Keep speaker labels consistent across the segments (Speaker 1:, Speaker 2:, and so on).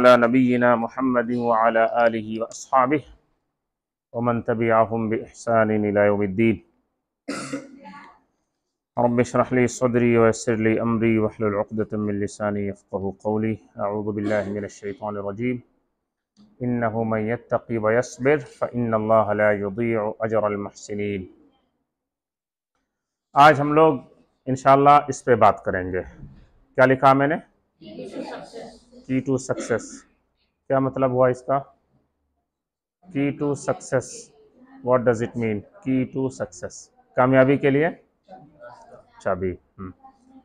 Speaker 1: على نبينا محمد وعلى آله وأصحابه ومن تبعهم بإحسان إلى يوم الدين رب اشرح لي صدري ويسر لي أمري واحلل عقدة من لساني يفقه قولي أعوذ بالله من الشيطان الرجيم إنه من يتقي ويصبر فإن الله لا يضيع أجر المحسنين آج हम اس پہ بات کریں گے کیا لکھا میں نے؟ की to success क्या मतलब हुआ इसका key to success what does it mean key to success कामयाबी के लिए चाबी हम्म।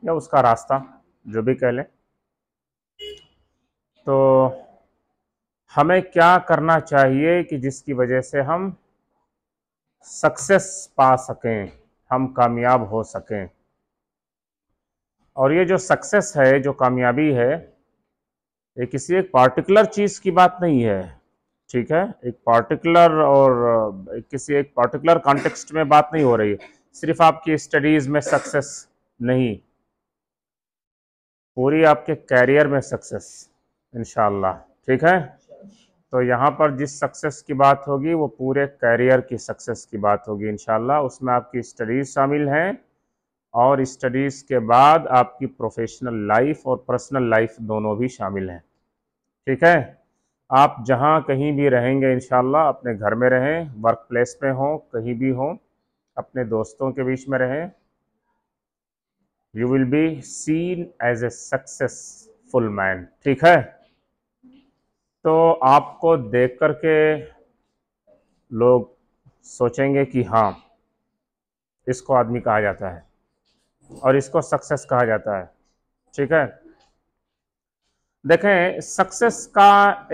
Speaker 1: या उसका रास्ता जो भी कह लें तो हमें क्या करना चाहिए कि जिसकी वजह से हम सक्सेस पा सकें हम कामयाब हो सकें और ये जो सक्सेस है जो कामयाबी है ये किसी एक पार्टिकुलर चीज़ की बात नहीं है ठीक है एक पार्टिकुलर और एक किसी एक पार्टिकुलर कॉन्टेक्स्ट में बात नहीं हो रही है सिर्फ आपकी स्टडीज़ में सक्सेस नहीं पूरी आपके कैरियर में सक्सेस इनशाला ठीक है तो यहाँ पर जिस सक्सेस की बात होगी वो पूरे कैरियर की सक्सेस की बात होगी इनशाला उसमें आपकी स्टडीज़ शामिल हैं और स्टडीज़ के बाद आपकी प्रोफेशनल लाइफ और पर्सनल लाइफ दोनों भी शामिल हैं ठीक है आप जहाँ कहीं भी रहेंगे इन अपने घर में रहें वर्क प्लेस में हों कहीं भी हों अपने दोस्तों के बीच में रहें you will be seen as a successful man ठीक है तो आपको देख कर के लोग सोचेंगे कि हाँ इसको आदमी कहा जाता है और इसको सक्सेस कहा जाता है ठीक है देखें सक्सेस का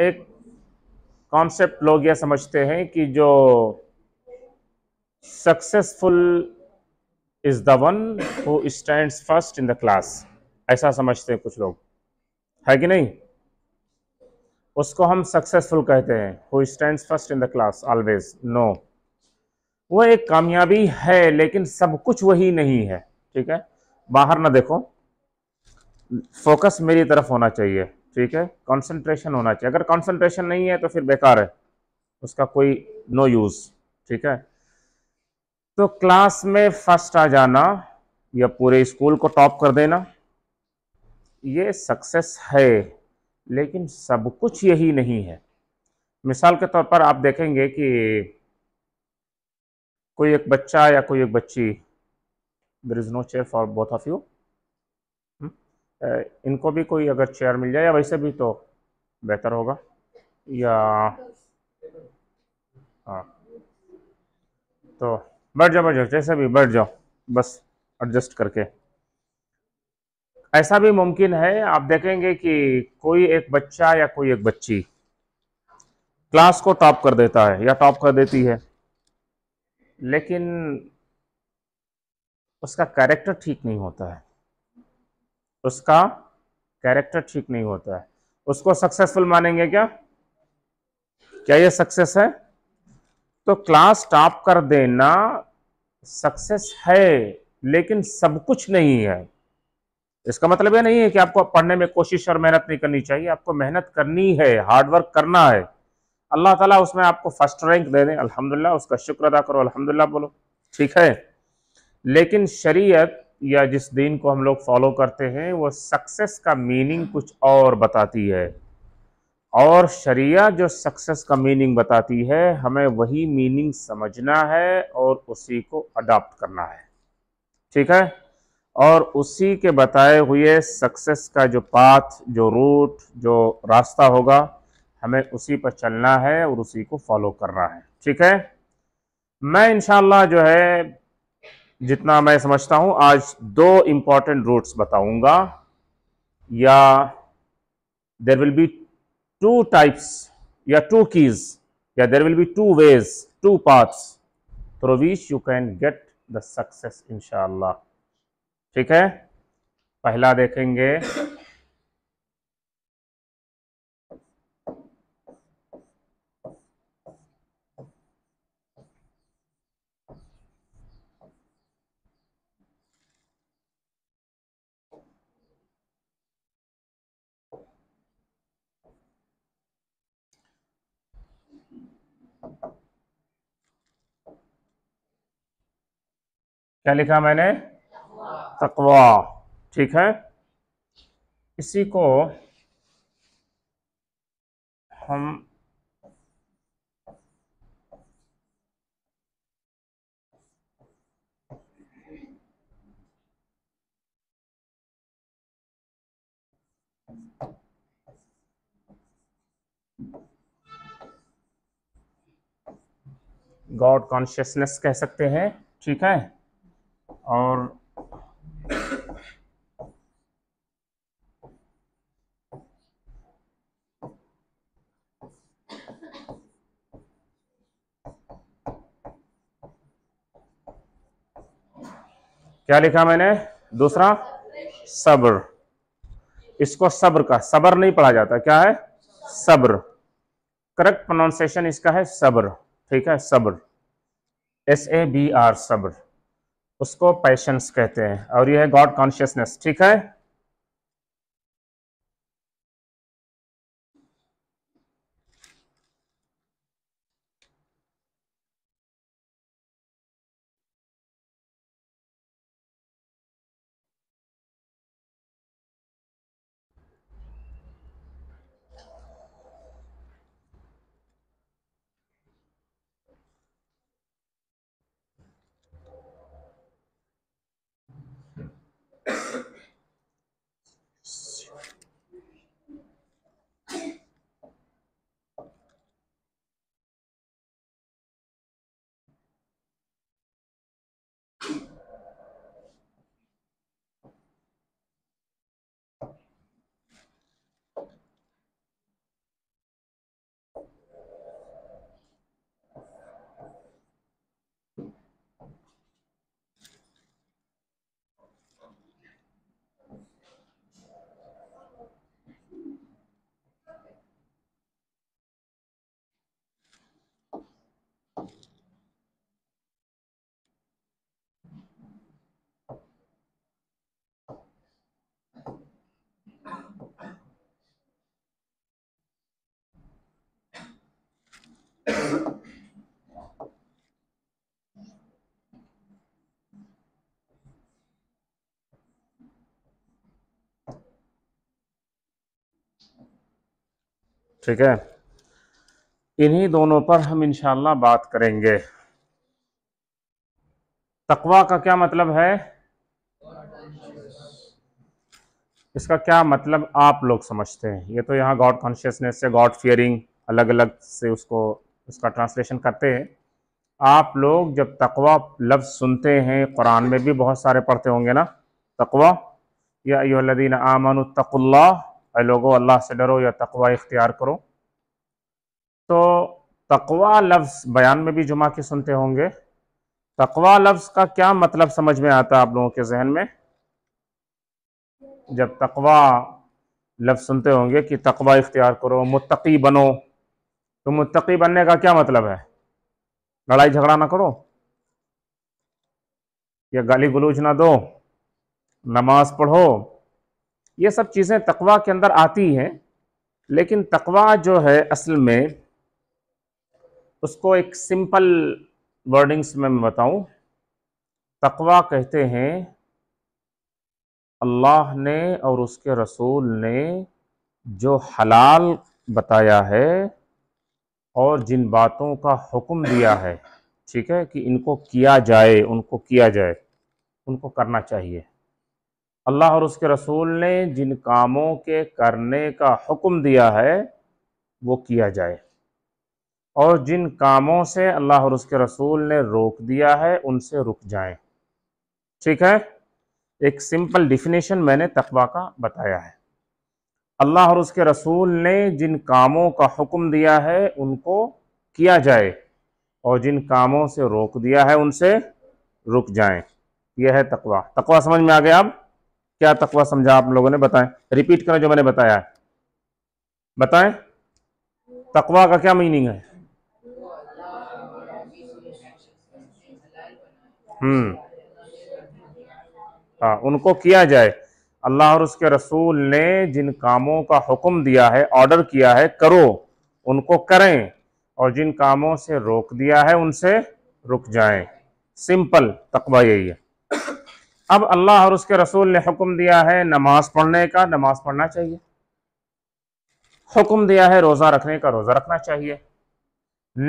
Speaker 1: एक कॉन्सेप्ट लोग यह समझते हैं कि जो successful is the one who stand first in the class ऐसा समझते हैं कुछ लोग है कि नहीं उसको हम सक्सेसफुल कहते हैं who stand first in the class always no वो एक कामयाबी है लेकिन सब कुछ वही नहीं है ठीक है बाहर ना देखो फोकस मेरी तरफ होना चाहिए ठीक है कंसंट्रेशन होना चाहिए अगर कंसंट्रेशन नहीं है तो फिर बेकार है उसका कोई नो यूज़ ठीक है तो क्लास में फर्स्ट आ जाना या पूरे स्कूल को टॉप कर देना ये सक्सेस है लेकिन सब कुछ यही नहीं है मिसाल के तौर पर आप देखेंगे कि कोई एक बच्चा या कोई एक बच्ची there is no chair for both of you इनको भी कोई अगर चेयर मिल जाए या वैसे भी तो बेहतर होगा या हाँ तो बैठ जाओ बैठ जाओ जैसे भी बैठ जाओ बस एडजस्ट करके ऐसा भी मुमकिन है आप देखेंगे कि कोई एक बच्चा या कोई एक बच्ची क्लास को टॉप कर देता है या टॉप कर देती है लेकिन उसका कैरेक्टर ठीक नहीं होता है उसका कैरेक्टर ठीक नहीं होता है उसको सक्सेसफुल मानेंगे क्या क्या ये सक्सेस है तो क्लास टॉप कर देना सक्सेस है लेकिन सब कुछ नहीं है इसका मतलब यह नहीं है कि आपको पढ़ने में कोशिश और मेहनत नहीं करनी चाहिए आपको मेहनत करनी है हार्डवर्क करना है अल्लाह ताला उसमें आपको फर्स्ट रैंक दे दें अल्हम्दुलिल्लाह उसका शुक्र अदा करो अल्हम्दुलिल्लाह बोलो ठीक है लेकिन शरीयत या जिस दीन को हम लोग फॉलो करते हैं वो सक्सेस का मीनिंग कुछ और बताती है और शरिया जो सक्सेस का मीनिंग बताती है हमें वही मीनिंग समझना है और उसी को अडॉप्ट करना है ठीक है और उसी के बताए हुए सक्सेस का जो पाथ जो रूट जो रास्ता होगा हमें उसी पर चलना है और उसी को फॉलो करना है ठीक है मैं इनशाला जो है जितना मैं समझता हूं आज दो इंपॉर्टेंट रूट्स बताऊंगा या there will be two types या टू कीज या there will be two ways two paths through which you can get the success इंशाल्लाह ठीक है पहला देखेंगे क्या लिखा मैंने तकवा ठीक है इसी को हम गॉड कॉन्शियसनेस कह सकते हैं ठीक है और क्या लिखा मैंने दूसरा सब्र इसको सब्र का सबर नहीं पढ़ा जाता क्या है सब्र करेक्ट प्रोनाउंसिएशन इसका है सब्र ठीक है सब्र एस ए बी आर सब्र उसको पैशंस कहते हैं और यह है गॉड कॉन्शियसनेस ठीक है ठीक है इन्हीं दोनों पर हम इनशाला बात करेंगे तकवा का क्या मतलब है इसका क्या मतलब आप लोग समझते हैं ये तो यहाँ गॉड कॉन्शियसनेस से गॉड फियरिंग अलग अलग से उसको उसका ट्रांसलेशन करते हैं आप लोग जब तकवा लफ्ज़ सुनते हैं कुरान में भी बहुत सारे पढ़ते होंगे ना तकवा या यदीन आमन तकुल्ला लोगो अल्लाह से डरो या तकवा इख्तियार करो तो तकवा लफ्ज़ बयान में भी जुमा के सुनते होंगे तकवा लफ्ज़ का क्या मतलब समझ में आता है आप लोगों के जहन में जब तकवा लफ्ज़ सुनते होंगे कि तकवा इख्तियार करो मुतकी बनो तो मुत्तकी बनने का क्या मतलब है लड़ाई झगड़ा ना करो या गाली गलूच ना दो नमाज पढ़ो ये सब चीज़ें तकवा के अंदर आती हैं लेकिन तकवा जो है असल में उसको एक सिंपल वर्डिंग्स में मैं बताऊं तकवा कहते हैं अल्लाह ने और उसके रसूल ने जो हलाल बताया है और जिन बातों का हुक्म दिया है ठीक है कि इनको किया जाए उनको किया जाए उनको करना चाहिए अल्लाह और उसके रसूल ने जिन कामों के करने का हुक्म दिया है वो किया जाए और जिन कामों से अल्लाह और उसके रसूल ने रोक दिया है उनसे रुक जाएं ठीक है एक सिंपल डिफिनेशन मैंने तकवा का बताया है अल्लाह और उसके रसूल ने जिन कामों का हुक्म दिया है उनको किया जाए और जिन कामों से रोक दिया है उनसे रुक जाएं यह है तकवा तकवा समझ में आ गया आप क्या तकवा समझा आप लोगों ने बताएं रिपीट करें जो मैंने बताया है बताएं तकवा का क्या मीनिंग है हम्म हाँ उनको किया जाए अल्लाह और उसके रसूल ने जिन कामों का हुक्म दिया है ऑर्डर किया है करो उनको करें और जिन कामों से रोक दिया है उनसे रुक जाएं सिंपल तकबा यही है अब अल्लाह और उसके रसूल ने हुक्म दिया है नमाज पढ़ने का नमाज पढ़ना चाहिए हुक्म दिया है रोज़ा रखने का रोज़ा रखना चाहिए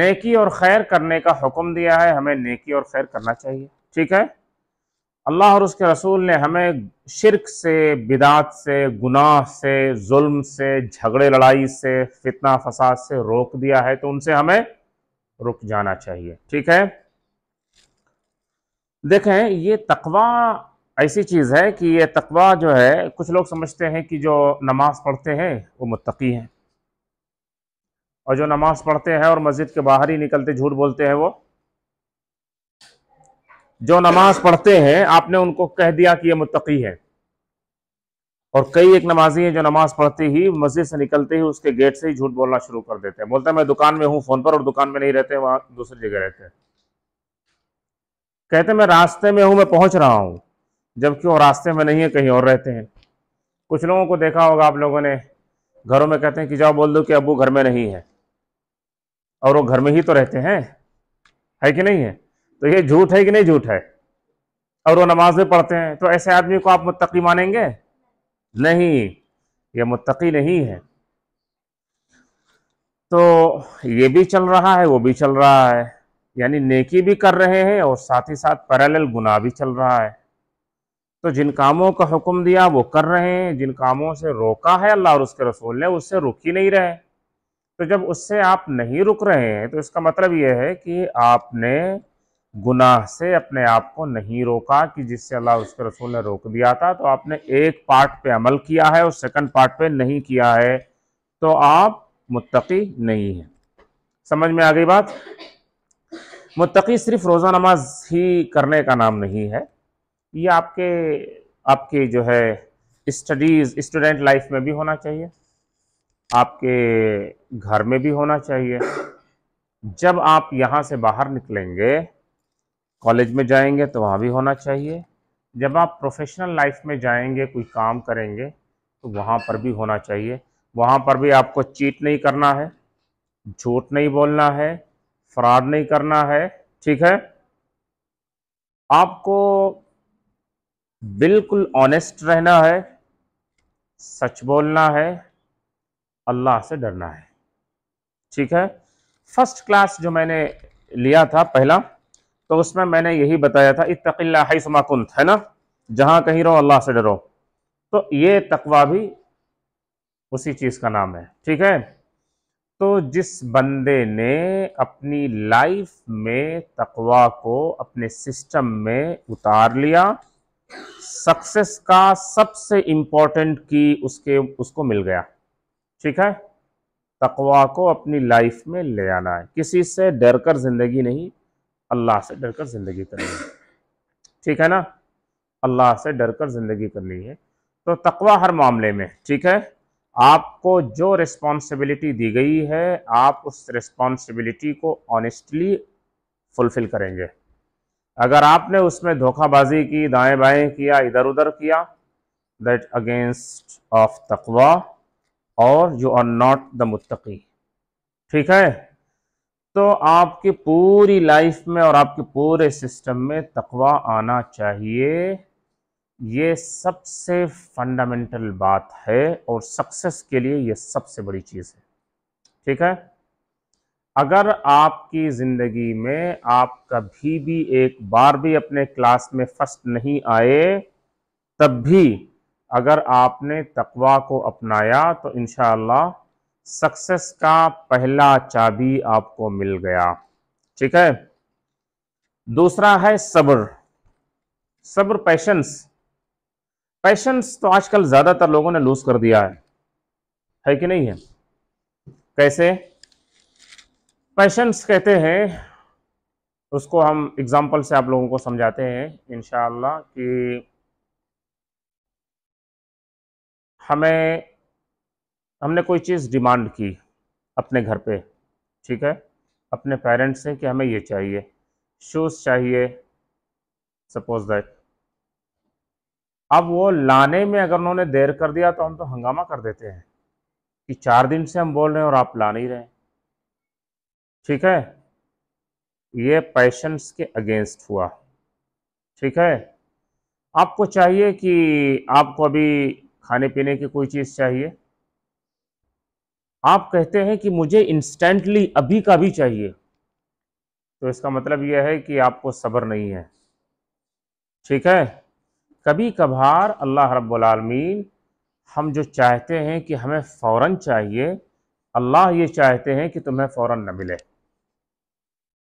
Speaker 1: नेकी और खैर करने का हुक्म दिया है हमें नेकी और खैर करना चाहिए ठीक है अल्लाह और उसके रसूल ने हमें शिरक से बिदात से गुनाह से जुल्म से झगड़े लड़ाई से फितना फसाद से रोक दिया है तो उनसे हमें रुक जाना चाहिए ठीक है देखें ये तकवा ऐसी चीज़ है कि ये तकवा जो है कुछ लोग समझते हैं कि जो नमाज़ पढ़ते हैं वो मुत्तकी हैं और जो नमाज़ पढ़ते हैं और मस्जिद के बाहर ही निकलते झूठ बोलते हैं वो जो नमाज पढ़ते हैं आपने उनको कह दिया कि ये मुतकी है और कई एक नमाजी हैं जो नमाज पढ़ते ही मस्जिद से निकलते ही उसके गेट से ही झूठ बोलना शुरू कर देते हैं बोलते हैं मैं दुकान में हूं फ़ोन पर और दुकान में नहीं रहते वहां दूसरी जगह रहते हैं कहते मैं रास्ते में हूं मैं पहुंच रहा हूं जबकि वो रास्ते में नहीं है कहीं और रहते हैं कुछ लोगों को देखा होगा आप लोगों ने घरों में कहते हैं कि जाओ बोल दो कि अबू घर में नहीं है और वो घर में ही तो रहते हैं है कि नहीं है तो ये झूठ है कि नहीं झूठ है और वो नमाजें पढ़ते हैं तो ऐसे आदमी को आप मुत्तकी मानेंगे नहीं ये मुत्तकी नहीं है तो ये भी चल रहा है वो भी चल रहा है यानी नेकी भी कर रहे हैं और साथ ही साथ पैरेलल गुनाह भी चल रहा है तो जिन कामों का हुक्म दिया वो कर रहे हैं जिन कामों से रोका है अल्लाह और उसके रसूल ने उससे रुक ही नहीं रहे तो जब उससे आप नहीं रुक रहे हैं तो इसका मतलब ये है कि आपने गुनाह से अपने आप को नहीं रोका कि जिससे अल्लाह उसके रसूल ने रोक दिया था तो आपने एक पार्ट पे अमल किया है और सेकंड पार्ट पे नहीं किया है तो आप मुत्तकी नहीं हैं समझ में आ गई बात मुत्तकी सिर्फ रोज़ा नमाज ही करने का नाम नहीं है ये आपके आपके जो है स्टडीज़ स्टूडेंट लाइफ में भी होना चाहिए आपके घर में भी होना चाहिए जब आप यहाँ से बाहर निकलेंगे कॉलेज में जाएंगे तो वहाँ भी होना चाहिए जब आप प्रोफेशनल लाइफ में जाएंगे कोई काम करेंगे तो वहाँ पर भी होना चाहिए वहाँ पर भी आपको चीट नहीं करना है झूठ नहीं बोलना है फ्रॉड नहीं करना है ठीक है आपको बिल्कुल ऑनेस्ट रहना है सच बोलना है अल्लाह से डरना है ठीक है फर्स्ट क्लास जो मैंने लिया था पहला तो उसमें मैंने यही बताया था इतकिल्ला कुंत है ना जहाँ कहीं रहो अल्लाह से डरो तो ये तकवा भी उसी चीज़ का नाम है ठीक है तो जिस बंदे ने अपनी लाइफ में तकवा को अपने सिस्टम में उतार लिया सक्सेस का सबसे इंपॉर्टेंट की उसके उसको मिल गया ठीक है तकवा को अपनी लाइफ में ले आना है किसी से डर कर ज़िंदगी नहीं अल्लाह से डर कर ज़िंदगी करनी है ठीक है ना अल्लाह से डर कर ज़िंदगी करनी है तो तकवा हर मामले में ठीक है आपको जो रिस्पॉन्सिबिलिटी दी गई है आप उस रिस्पॉन्सिबिलिटी को ऑनेस्टली फुलफिल करेंगे अगर आपने उसमें धोखाबाजी की दाएं बाएं किया इधर उधर किया दैट अगेंस्ट ऑफ तकवा और यू आर नॉट द मुत्तकी ठीक है तो आपकी पूरी लाइफ में और आपके पूरे सिस्टम में तकवा आना चाहिए ये सबसे फंडामेंटल बात है और सक्सेस के लिए ये सबसे बड़ी चीज़ है ठीक है अगर आपकी ज़िंदगी में आप कभी भी एक बार भी अपने क्लास में फर्स्ट नहीं आए तब भी अगर आपने तकवा को अपनाया तो इनशाला सक्सेस का पहला चाबी आपको मिल गया ठीक है दूसरा है सब्र सब्र पैशंस पैशंस तो आजकल ज़्यादातर लोगों ने लूज़ कर दिया है है कि नहीं है कैसे पैशंस कहते हैं उसको हम एग्ज़ाम्पल से आप लोगों को समझाते हैं इन कि हमें हमने कोई चीज़ डिमांड की अपने घर पे ठीक है अपने पेरेंट्स से कि हमें ये चाहिए शूज़ चाहिए सपोज दैट अब वो लाने में अगर उन्होंने देर कर दिया तो हम तो हंगामा कर देते हैं कि चार दिन से हम बोल रहे हैं और आप ला नहीं रहे ठीक है ये पैशंस के अगेंस्ट हुआ ठीक है आपको चाहिए कि आपको अभी खाने पीने की कोई चीज़ चाहिए आप कहते हैं कि मुझे इंस्टेंटली अभी का भी चाहिए तो इसका मतलब यह है कि आपको सब्र नहीं है ठीक है कभी कभार अल्लाह रब्बुलमीन हम जो चाहते हैं कि हमें फ़ौर चाहिए अल्लाह ये चाहते हैं कि तुम्हें फ़ौर न मिले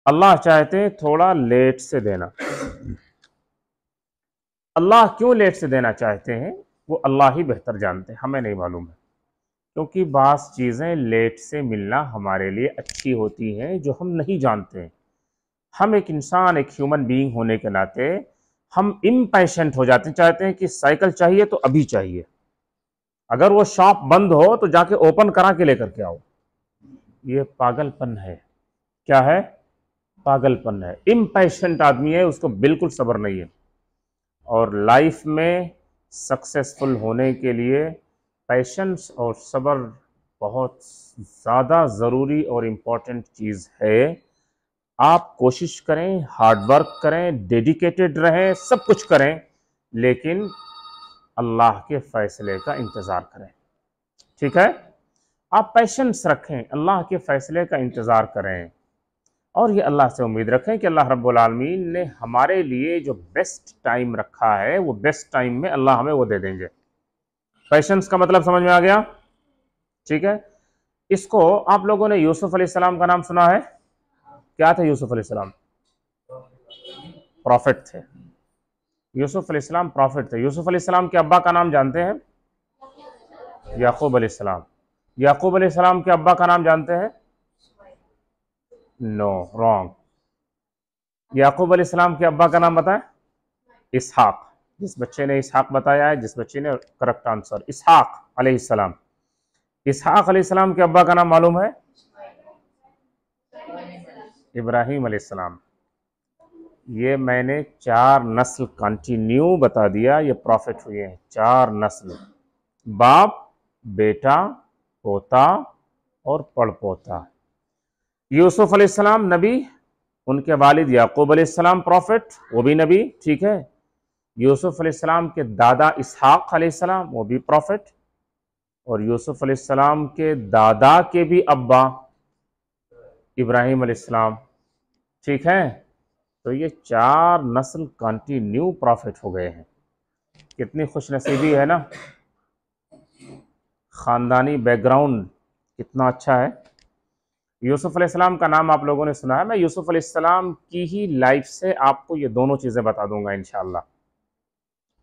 Speaker 1: अल्लाह चाहते हैं थोड़ा लेट से देना अल्लाह क्यों लेट से देना चाहते हैं वो अल्लाह ही बेहतर जानते हैं हमें नहीं मालूम है क्योंकि बास चीज़ें लेट से मिलना हमारे लिए अच्छी होती हैं जो हम नहीं जानते हम एक इंसान एक ह्यूमन बीइंग होने के नाते हम इम्पेशेंट हो जाते हैं चाहते हैं कि साइकिल चाहिए तो अभी चाहिए अगर वो शॉप बंद हो तो जाके ओपन करा के लेकर के आओ ये पागलपन है क्या है पागलपन है इम्पेशेंट आदमी है उसको बिल्कुल सब्र नहीं है और लाइफ में सक्सेसफुल होने के लिए पेशेंस और सब्र बहुत ज़्यादा ज़रूरी और इम्पॉर्टेंट चीज़ है आप कोशिश करें हार्ड वर्क करें डेडिकेटेड रहें सब कुछ करें लेकिन अल्लाह के फ़ैसले का इंतज़ार करें ठीक है आप पेशेंस रखें अल्लाह के फ़ैसले का इंतज़ार करें और ये अल्लाह से उम्मीद रखें कि अल्लाह रब्बुल आलमीन ने हमारे लिए जो बेस्ट टाइम रखा है वो बेस्ट टाइम में अल्लाह हमें वो दे देंगे पैशंस का मतलब समझ में आ गया ठीक है इसको आप लोगों ने यूसुफ सलाम का नाम सुना है क्या था यूसुफ सलाम प्रॉफिट थे यूसुफ सलाम प्रॉफिट थे यूसुफ सलाम के अब्बा का नाम जानते हैं याकूब सलाम याकूब सलाम के अब्बा का नाम जानते हैं नो रॉन्ग याकूब सलाम के अब्बा का नाम बताएं इसहाक जिस बच्चे ने इसहाक बताया है जिस बच्चे ने करेक्ट आंसर इसहाक अलैहिस्सलाम इसहाक अलैहिस्सलाम के अब्बा का नाम मालूम है इब्राहिम अलैहिस्सलाम ये मैंने चार नस्ल कंटिन्यू बता दिया ये प्रॉफिट हुए हैं चार नस्ल बाप बेटा पोता और पड़पोता यूसुफ अलैहिस्सलाम नबी उनके वालिद याकूब अलैहिस्सलाम प्रॉफिट वो भी नबी ठीक है यूसुफ अलैहिस्सलाम के दादा इसहाक अलैहिस्सलाम वो भी प्रॉफिट और यूसुफ अलैहिस्सलाम के दादा के भी अब्बा इब्राहिम अलैहिस्सलाम ठीक है तो ये चार नस्ल कंटिन्यू प्रॉफिट हो गए हैं कितनी खुश नसीबी है ना ख़ानदानी बैकग्राउंड कितना अच्छा है यूसुफ अलैहिस्सलाम का नाम आप लोगों ने सुना है मैं यूसुफ अलैहिस्सलाम की ही लाइफ से आपको ये दोनों चीज़ें बता दूंगा इंशाल्लाह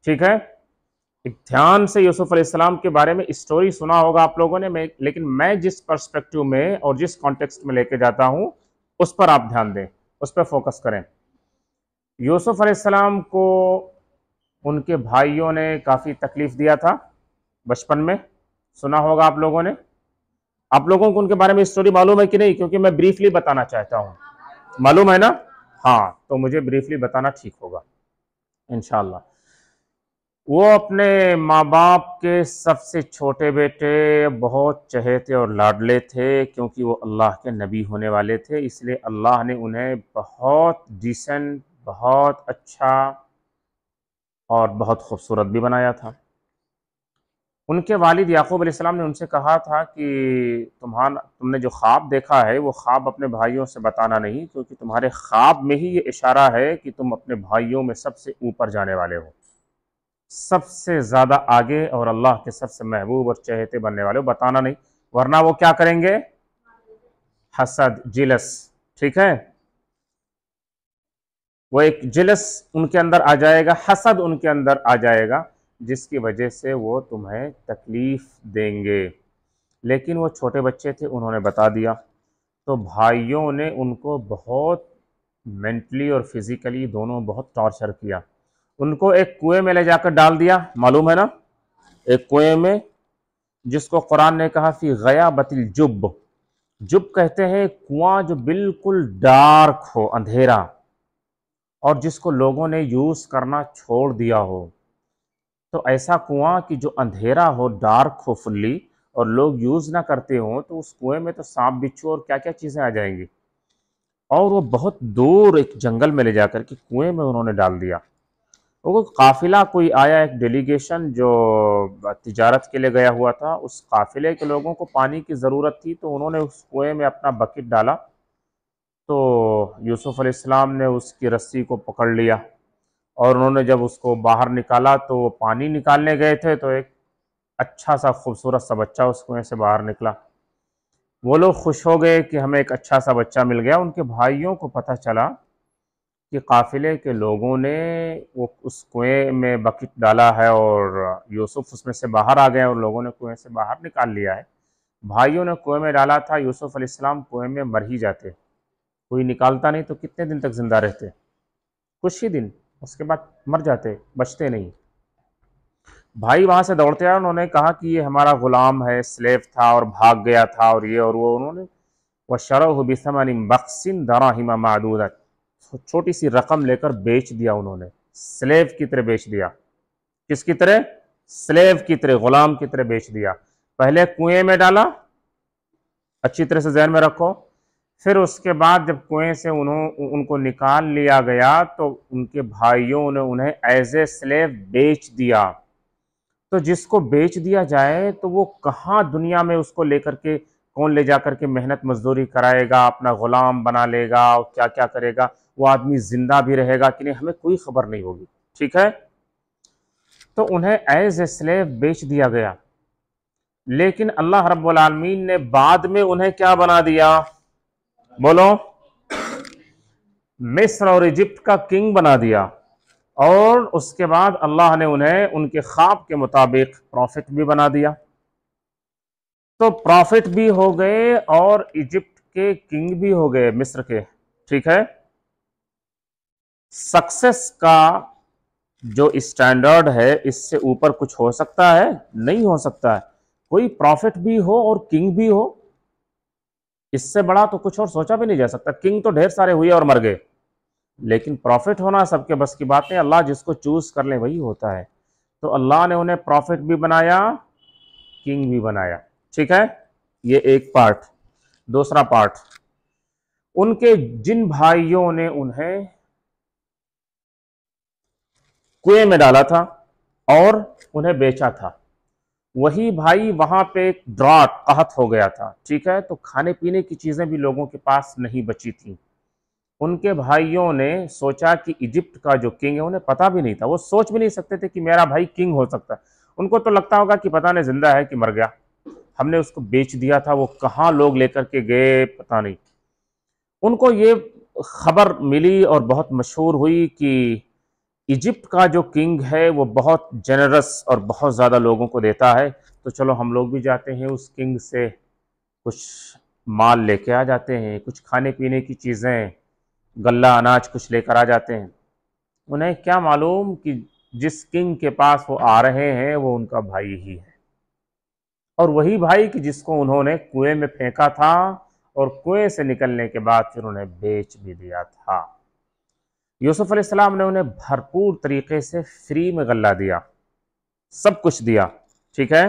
Speaker 1: ठीक है ध्यान से यूसुफ अलैहिस्सलाम के बारे में स्टोरी सुना होगा आप लोगों ने मैं लेकिन मैं जिस पर्सपेक्टिव में और जिस कॉन्टेक्स्ट में लेके जाता हूँ उस पर आप ध्यान दें उस पर फोकस करें यूसुफ अलैहिस्सलाम को उनके भाइयों ने काफ़ी तकलीफ़ दिया था बचपन में सुना होगा आप लोगों ने आप लोगों को उनके बारे में स्टोरी मालूम है कि नहीं क्योंकि मैं ब्रीफली बताना चाहता हूँ मालूम है ना हाँ तो मुझे ब्रीफली बताना ठीक होगा इनशाला वो अपने माँ बाप के सबसे छोटे बेटे बहुत चहेते और लाडले थे क्योंकि वो अल्लाह के नबी होने वाले थे इसलिए अल्लाह ने उन्हें बहुत डिसेंट बहुत अच्छा और बहुत खूबसूरत भी बनाया था उनके वालिद याकूब अलैहिस्सलाम ने उनसे कहा था कि तुम्हारा तुमने जो ख्वाब देखा है वो ख्वाब अपने भाइयों से बताना नहीं क्योंकि तुम्हारे ख्वाब में ही ये इशारा है कि तुम अपने भाइयों में सबसे ऊपर जाने वाले हो सबसे ज़्यादा आगे और अल्लाह के सबसे महबूब और चहेते बनने वाले बताना नहीं वरना वो क्या करेंगे हसद जिलस ठीक है वो एक जिलस उनके अंदर आ जाएगा हसद उनके अंदर आ जाएगा जिसकी वजह से वो तुम्हें तकलीफ़ देंगे लेकिन वो छोटे बच्चे थे उन्होंने बता दिया तो भाइयों ने उनको बहुत मेंटली और फिज़िकली दोनों बहुत टॉर्चर किया उनको एक कुएं में ले जाकर डाल दिया मालूम है ना एक कुएं में जिसको कुरान ने कहा फी गया बतिल जुब जुब कहते हैं कुआं जो बिल्कुल डार्क हो अंधेरा और जिसको लोगों ने यूज़ करना छोड़ दिया हो तो ऐसा कुआं कि जो अंधेरा हो डार्क हो फुल्ली और लोग यूज़ ना करते हों तो उस कुएं में तो सांप बिच्छू और क्या क्या चीज़ें आ जाएंगी और वो बहुत दूर एक जंगल में ले जाकर के कुएं में उन्होंने डाल दिया वो काफिला कोई आया एक डेलीगेशन जो तजारत के लिए गया हुआ था उस काफिले के लोगों को पानी की ज़रूरत थी तो उन्होंने उस कुएँ में अपना बकेट डाला तो यूसुफ़ अलैहिस्सलाम ने उसकी रस्सी को पकड़ लिया और उन्होंने जब उसको बाहर निकाला तो वो पानी निकालने गए थे तो एक अच्छा सा खूबसूरत सा बच्चा उस कुएँ से बाहर निकला वो लोग खुश हो गए कि हमें एक अच्छा सा बच्चा मिल गया उनके भाइयों को पता चला कि काफ़िले के लोगों ने वो उस कुएं में बकेट डाला है और यूसुफ उसमें से बाहर आ गए और लोगों ने कुएं से बाहर निकाल लिया है भाइयों ने कुएं में डाला था यूसुफ अलैहिस्सलाम कुएं में मर ही जाते कोई निकालता नहीं तो कितने दिन तक ज़िंदा रहते कुछ ही दिन उसके बाद मर जाते बचते नहीं भाई वहाँ से दौड़ते आए उन्होंने कहा कि ये हमारा ग़ुलाम है स्लेव था और भाग गया था और ये और वो उन्होंने वह शरह बिसमन बख्सिन दराहिमा मदूदा छोटी सी रकम लेकर बेच दिया उन्होंने स्लेव की तरह बेच दिया किसकी तरह स्लेव की तरह गुलाम की तरह बेच दिया पहले कुएं में डाला अच्छी तरह से जहन में रखो फिर उसके बाद जब कुएं से उन्हों उनको निकाल लिया गया तो उनके भाइयों ने उन्हें एज ए स्लेव बेच दिया तो जिसको बेच दिया जाए तो वो कहाँ दुनिया में उसको लेकर के कौन ले जाकर के मेहनत मजदूरी कराएगा अपना ग़ुलाम बना लेगा और क्या क्या करेगा वो आदमी ज़िंदा भी रहेगा कि नहीं हमें कोई खबर नहीं होगी ठीक है तो उन्हें एज ए स्लेव बेच दिया गया लेकिन अल्लाह आलमीन ने बाद में उन्हें क्या बना दिया बोलो मिस्र और इजिप्ट का किंग बना दिया और उसके बाद अल्लाह ने उन्हें उनके ख्वाब के मुताबिक प्रॉफिट भी बना दिया तो प्रॉफिट भी हो गए और इजिप्ट के किंग भी हो गए मिस्र के ठीक है सक्सेस का जो स्टैंडर्ड है इससे ऊपर कुछ हो सकता है नहीं हो सकता है कोई प्रॉफिट भी हो और किंग भी हो इससे बड़ा तो कुछ और सोचा भी नहीं जा सकता किंग तो ढेर सारे हुए और मर गए लेकिन प्रॉफिट होना सबके बस की बात नहीं अल्लाह जिसको चूज कर ले वही होता है तो अल्लाह ने उन्हें प्रॉफिट भी बनाया किंग भी बनाया ठीक है ये एक पार्ट दूसरा पार्ट उनके जिन भाइयों ने उन्हें कुएं में डाला था और उन्हें बेचा था वही भाई वहां पे ड्राट कहत हो गया था ठीक है तो खाने पीने की चीजें भी लोगों के पास नहीं बची थी उनके भाइयों ने सोचा कि इजिप्ट का जो किंग है उन्हें पता भी नहीं था वो सोच भी नहीं सकते थे कि मेरा भाई किंग हो सकता है उनको तो लगता होगा कि पता नहीं जिंदा है कि मर गया हमने उसको बेच दिया था वो कहाँ लोग लेकर के गए पता नहीं उनको ये खबर मिली और बहुत मशहूर हुई कि इजिप्ट का जो किंग है वो बहुत जनरस और बहुत ज़्यादा लोगों को देता है तो चलो हम लोग भी जाते हैं उस किंग से कुछ माल लेके आ जाते हैं कुछ खाने पीने की चीज़ें गला अनाज कुछ लेकर आ जाते हैं उन्हें क्या मालूम कि जिस किंग के पास वो आ रहे हैं वो उनका भाई ही है और वही भाई कि जिसको उन्होंने कुएं में फेंका था और कुएं से निकलने के बाद फिर उन्हें बेच भी दिया था यूसुफ अलैहिस्सलाम ने उन्हें भरपूर तरीके से फ्री में गल्ला दिया सब कुछ दिया ठीक है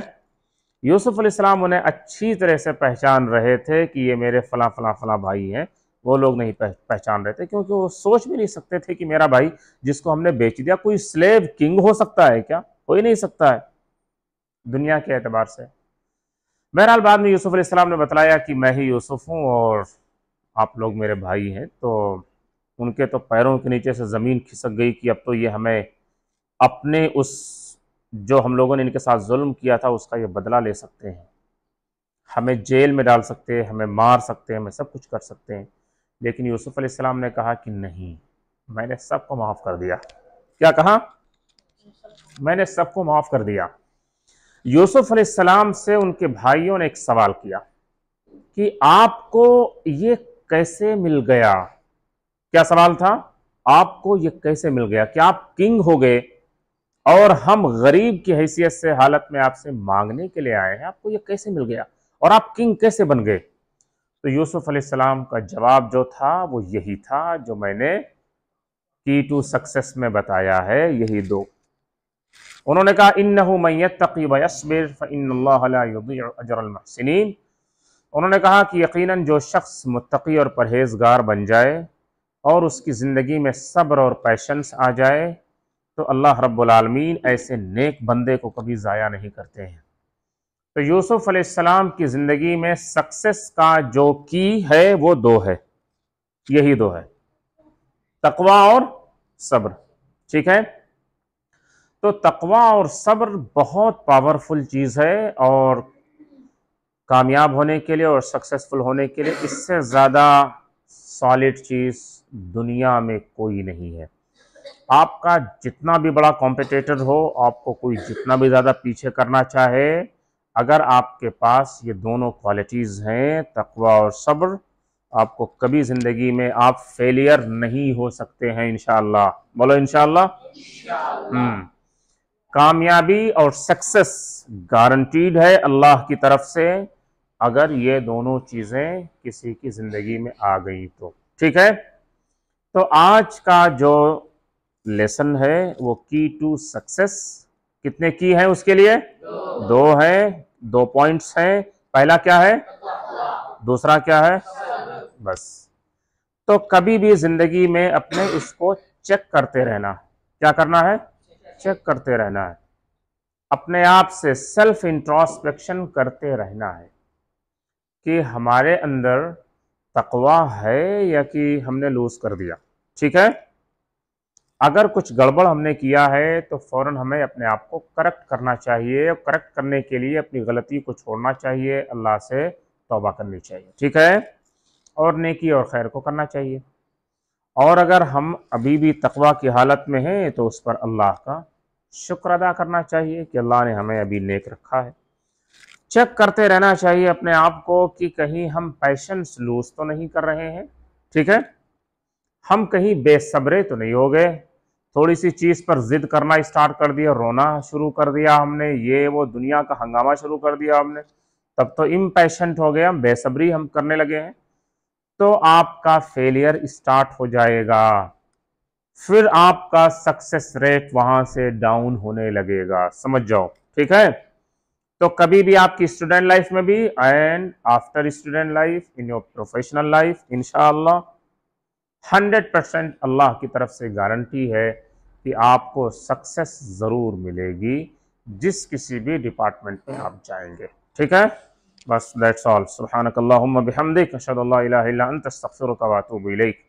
Speaker 1: यूसुफ अलैहिस्सलाम उन्हें अच्छी तरह से पहचान रहे थे कि ये मेरे फला फला फला भाई हैं वो लोग नहीं पहचान रहे थे क्योंकि वो सोच भी नहीं सकते थे कि मेरा भाई जिसको हमने बेच दिया कोई स्लेव किंग हो सकता है क्या हो ही नहीं सकता है दुनिया के एतबार से बहरहाल बाद में यूसुफ अलैहिस्सलाम ने बताया कि मैं ही यूसुफ हूँ और आप लोग मेरे भाई हैं तो उनके तो पैरों के नीचे से ज़मीन खिसक गई कि अब तो ये हमें अपने उस जो हम लोगों ने इनके साथ जुल्म किया था उसका ये बदला ले सकते हैं हमें जेल में डाल सकते हैं हमें मार सकते हैं हमें सब कुछ कर सकते हैं लेकिन यूसुफ अलैहिस्सलाम ने कहा कि नहीं मैंने सबको माफ़ कर दिया क्या कहा मैंने सबको माफ़ कर दिया यूसुफ अलैहिस्सलाम से उनके भाइयों ने एक सवाल किया कि आपको ये कैसे मिल गया क्या सवाल था आपको ये कैसे मिल गया कि आप किंग हो गए और हम गरीब की हैसियत से हालत में आपसे मांगने के लिए आए हैं आपको ये कैसे मिल गया और आप किंग कैसे बन गए तो यूसुफ अलैहिस्सलाम का जवाब जो था वो यही था जो मैंने की टू सक्सेस में बताया है यही दो उन्होंने कहा इन मैत तकीबसबिरफ़िन उन्होंने कहा कि यकीनन जो शख्स मुतकी और परहेजगार बन जाए और उसकी ज़िंदगी में सब्र और पैशंस आ जाए तो अल्लाह रब्बुलमीन ऐसे नेक बंदे को कभी ज़ाया नहीं करते हैं तो यूसुफ़ अलैहिस्सलाम की ज़िंदगी में सक्सेस का जो की है वो दो है यही दो है तकवा और सब्र ठीक है तो तकवा और सब्र बहुत पावरफुल चीज़ है और कामयाब होने के लिए और सक्सेसफुल होने के लिए इससे ज़्यादा सॉलिड चीज़ दुनिया में कोई नहीं है आपका जितना भी बड़ा कॉम्पिटेटर हो आपको कोई जितना भी ज़्यादा पीछे करना चाहे अगर आपके पास ये दोनों क्वालिटीज़ हैं तकवा और सब्र आपको कभी ज़िंदगी में आप फेलियर नहीं हो सकते हैं इन बोलो इन कामयाबी और सक्सेस गारंटीड है अल्लाह की तरफ से अगर ये दोनों चीज़ें किसी की ज़िंदगी में आ गई तो ठीक है तो आज का जो लेसन है वो की टू सक्सेस कितने की हैं उसके लिए दो, दो हैं दो पॉइंट्स हैं पहला क्या है दूसरा क्या है बस तो कभी भी ज़िंदगी में अपने इसको चेक करते रहना क्या करना है चेक करते रहना है अपने आप से सेल्फ इंट्रोस्पेक्शन करते रहना है कि हमारे अंदर तकवा है या कि हमने लूज कर दिया ठीक है अगर कुछ गड़बड़ हमने किया है तो फौरन हमें अपने आप को करेक्ट करना चाहिए और करेक्ट करने के लिए अपनी गलती को छोड़ना चाहिए अल्लाह से तोबा करनी चाहिए ठीक है और नेकी और खैर को करना चाहिए और अगर हम अभी भी तकवा की हालत में हैं तो उस पर अल्लाह का शुक्र अदा करना चाहिए कि अल्लाह ने हमें अभी नेक रखा है चेक करते रहना चाहिए अपने आप को कि कहीं हम पैशंस लूज तो नहीं कर रहे हैं ठीक है हम कहीं बेसब्रे तो नहीं हो गए थोड़ी सी चीज़ पर ज़िद करना स्टार्ट कर दिया रोना शुरू कर दिया हमने ये वो दुनिया का हंगामा शुरू कर दिया हमने तब तो इम्पैशेंट हो गए हम बेसब्री हम करने लगे हैं तो आपका फेलियर स्टार्ट हो जाएगा फिर आपका सक्सेस रेट वहां से डाउन होने लगेगा समझ जाओ ठीक है तो कभी भी आपकी स्टूडेंट लाइफ में भी and after student life in your professional life इनशाला हंड्रेड परसेंट अल्लाह की तरफ से गारंटी है कि आपको सक्सेस ज़रूर मिलेगी जिस किसी भी डिपार्टमेंट में आप जाएंगे ठीक है بس that's all سبحانك اللهم بحمدك أشهد ان لا إله إلا أنت استغفرك وأتوب إليك